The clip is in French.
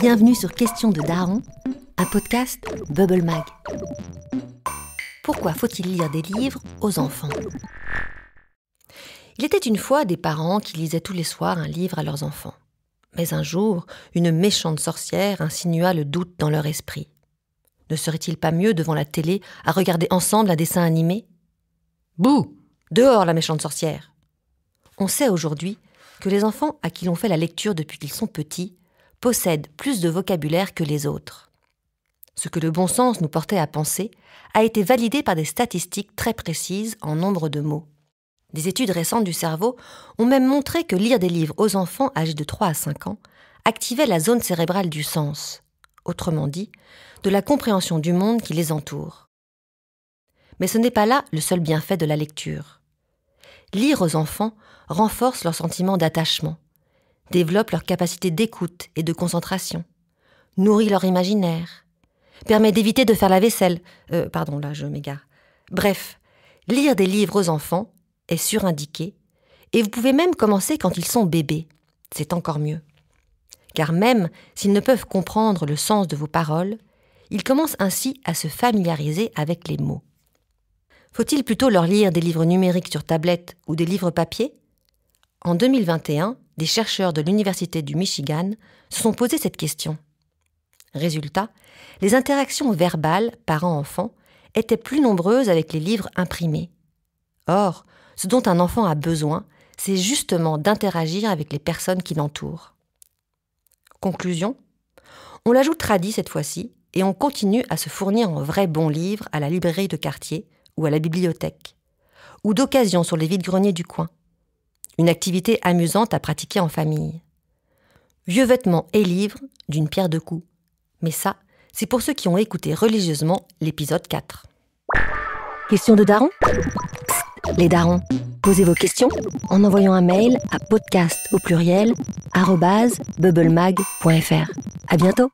Bienvenue sur Question de Daron, un podcast Bubble Mag. Pourquoi faut-il lire des livres aux enfants Il était une fois des parents qui lisaient tous les soirs un livre à leurs enfants. Mais un jour, une méchante sorcière insinua le doute dans leur esprit. Ne serait-il pas mieux devant la télé à regarder ensemble un dessin animé Bouh Dehors la méchante sorcière On sait aujourd'hui que les enfants à qui l'on fait la lecture depuis qu'ils sont petits possède plus de vocabulaire que les autres. Ce que le bon sens nous portait à penser a été validé par des statistiques très précises en nombre de mots. Des études récentes du cerveau ont même montré que lire des livres aux enfants âgés de 3 à 5 ans activait la zone cérébrale du sens, autrement dit, de la compréhension du monde qui les entoure. Mais ce n'est pas là le seul bienfait de la lecture. Lire aux enfants renforce leur sentiment d'attachement, développe leur capacité d'écoute et de concentration, nourrit leur imaginaire, permet d'éviter de faire la vaisselle. Euh, pardon, là, je m'égare. Bref, lire des livres aux enfants est surindiqué, et vous pouvez même commencer quand ils sont bébés. C'est encore mieux. Car même s'ils ne peuvent comprendre le sens de vos paroles, ils commencent ainsi à se familiariser avec les mots. Faut-il plutôt leur lire des livres numériques sur tablette ou des livres papier en 2021, des chercheurs de l'Université du Michigan se sont posés cette question. Résultat, les interactions verbales parents-enfants étaient plus nombreuses avec les livres imprimés. Or, ce dont un enfant a besoin, c'est justement d'interagir avec les personnes qui l'entourent. Conclusion On l'ajoute tradit cette fois-ci et on continue à se fournir en vrais bons livres à la librairie de quartier ou à la bibliothèque, ou d'occasion sur les vides-greniers du coin une activité amusante à pratiquer en famille. Vieux vêtements et livres d'une pierre deux coups. Mais ça, c'est pour ceux qui ont écouté religieusement l'épisode 4. Question de daron Les darons, posez vos questions en envoyant un mail à podcast au pluriel bubblemag.fr. À bientôt